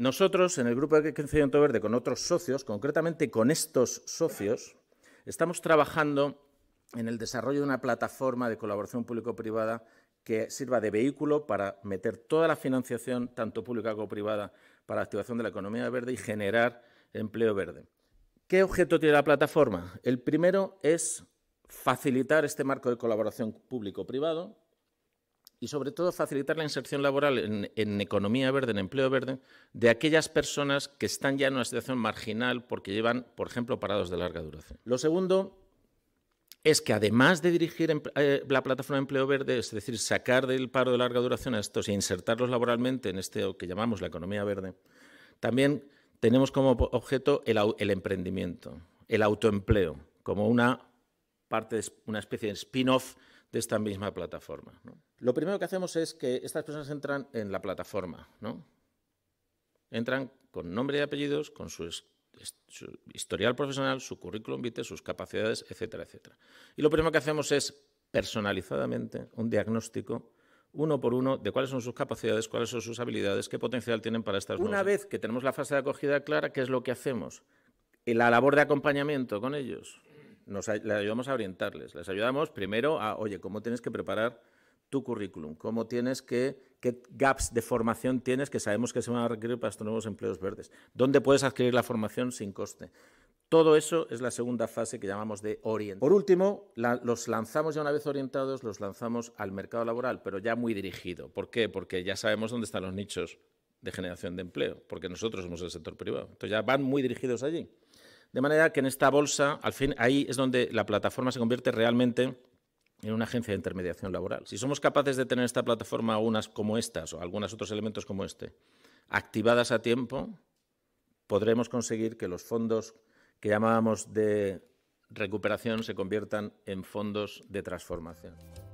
Nosotros, en el grupo de Crecimiento Verde, con otros socios, concretamente con estos socios, estamos trabajando en el desarrollo de una plataforma de colaboración público-privada que sirva de vehículo para meter toda la financiación, tanto pública como privada, para la activación de la economía verde y generar empleo verde. ¿Qué objeto tiene la plataforma? El primero es facilitar este marco de colaboración público-privado, y sobre todo facilitar la inserción laboral en, economía verde, en empleo verde, de aquellas personas que están ya en una situación marginal porque llevan, por ejemplo, parados de larga duración. Lo segundo es que además de dirigir em, eh, la plataforma de empleo verde, es decir, sacar del paro de larga duración a estos e insertarlos laboralmente en este que llamamos la economía verde, también tenemos como objeto el, emprendimiento, el autoempleo, como una parte, una especie de spin-off de esta misma plataforma. Lo primero que hacemos es que estas personas entran en la plataforma, ¿no? Entran con nombre y apellidos, con su, historial profesional, su currículum vitae, sus capacidades, etcétera, etcétera. Y lo primero que hacemos es personalizadamente un diagnóstico uno por uno de cuáles son sus capacidades, cuáles son sus habilidades, qué potencial tienen para estas. Una vez que tenemos la fase de acogida clara, ¿qué es lo que hacemos? La labor de acompañamiento con ellos. Nos, les ayudamos a orientarles, les ayudamos primero a, oye, ¿cómo tienes que preparar tu currículum, cómo tienes que, qué gaps de formación tienes que sabemos que se van a requerir para estos nuevos empleos verdes, dónde puedes adquirir la formación sin coste. Todo eso es la segunda fase que llamamos de orientación. Por último, los lanzamos ya una vez orientados, los lanzamos al mercado laboral, pero ya muy dirigido. ¿Por qué? Porque ya sabemos dónde están los nichos de generación de empleo, porque nosotros somos el sector privado. Entonces ya van muy dirigidos allí. De manera que en esta bolsa, al fin, ahí es donde la plataforma se convierte realmente en una agencia de intermediación laboral. Si somos capaces de tener esta plataforma, unas como estas o algunos otros elementos como este, activadas a tiempo, podremos conseguir que los fondos que llamábamos de recuperación se conviertan en fondos de transformación.